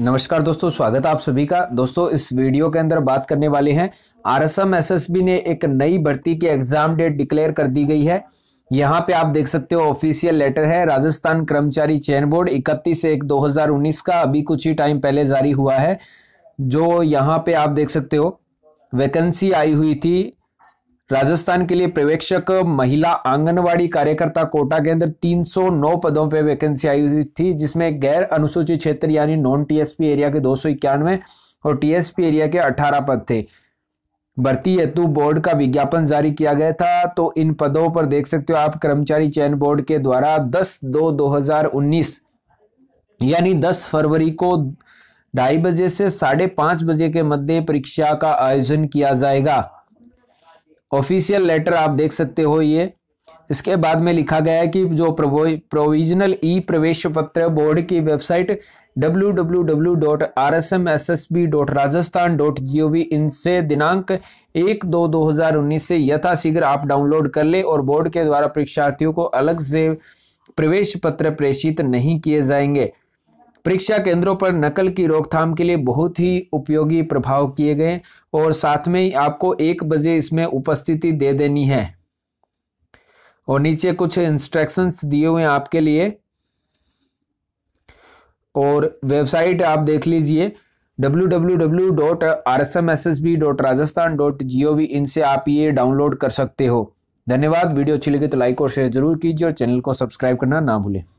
नमस्कार दोस्तों स्वागत आप सभी का दोस्तों इस वीडियो के अंदर बात करने वाले हैं R S S M S B ने एक नई भर्ती की एग्जाम डेट डिक्लेयर कर दी गई है यहाँ पे आप देख सकते हो ऑफिशियल लेटर है राजस्थान कर्मचारी चयन बोर्ड इकतीस एक दो हजार उन्नीस का अभी कुछ ही टाइम पहले जारी हुआ है जो यहाँ पे आप देख सकते हो वैकेंसी आई हुई थी राजस्थान के लिए प्रवेक्षक महिला आंगनवाड़ी कार्यकर्ता कोटा के अंदर 309 पदों पर वैकेंसी आई हुई थी जिसमें गैर अनुसूचित क्षेत्र यानी नॉन टीएसपी एरिया के दो और टीएसपी एरिया के 18 पद थे भर्ती हेतु बोर्ड का विज्ञापन जारी किया गया था तो इन पदों पर देख सकते हो आप कर्मचारी चयन बोर्ड के द्वारा दस दो दो यानी दस फरवरी को ढाई बजे से साढ़े पांच बजे के मध्य परीक्षा का आयोजन किया जाएगा ऑफिशियल लेटर आप देख सकते हो ये इसके बाद में लिखा गया है कि जो प्रोविजनल ई प्रवेश पत्र बोर्ड की वेबसाइट www.rsmssb.rajasthan.gov इनसे दिनांक एक दो दो हजार उन्नीस से यथाशीघ्र आप डाउनलोड कर ले और बोर्ड के द्वारा परीक्षार्थियों को अलग से प्रवेश पत्र प्रेषित नहीं किए जाएंगे परीक्षा केंद्रों पर नकल की रोकथाम के लिए बहुत ही उपयोगी प्रभाव किए गए और साथ में ही आपको एक बजे इसमें उपस्थिति दे देनी है और नीचे कुछ इंस्ट्रक्शंस दिए हुए हैं आपके लिए और वेबसाइट आप देख लीजिए www.rsmssb.rajasthan.gov इनसे आप ये डाउनलोड कर सकते हो धन्यवाद वीडियो अच्छी लगी तो लाइक और शेयर जरूर कीजिए और चैनल को सब्सक्राइब करना ना भूलें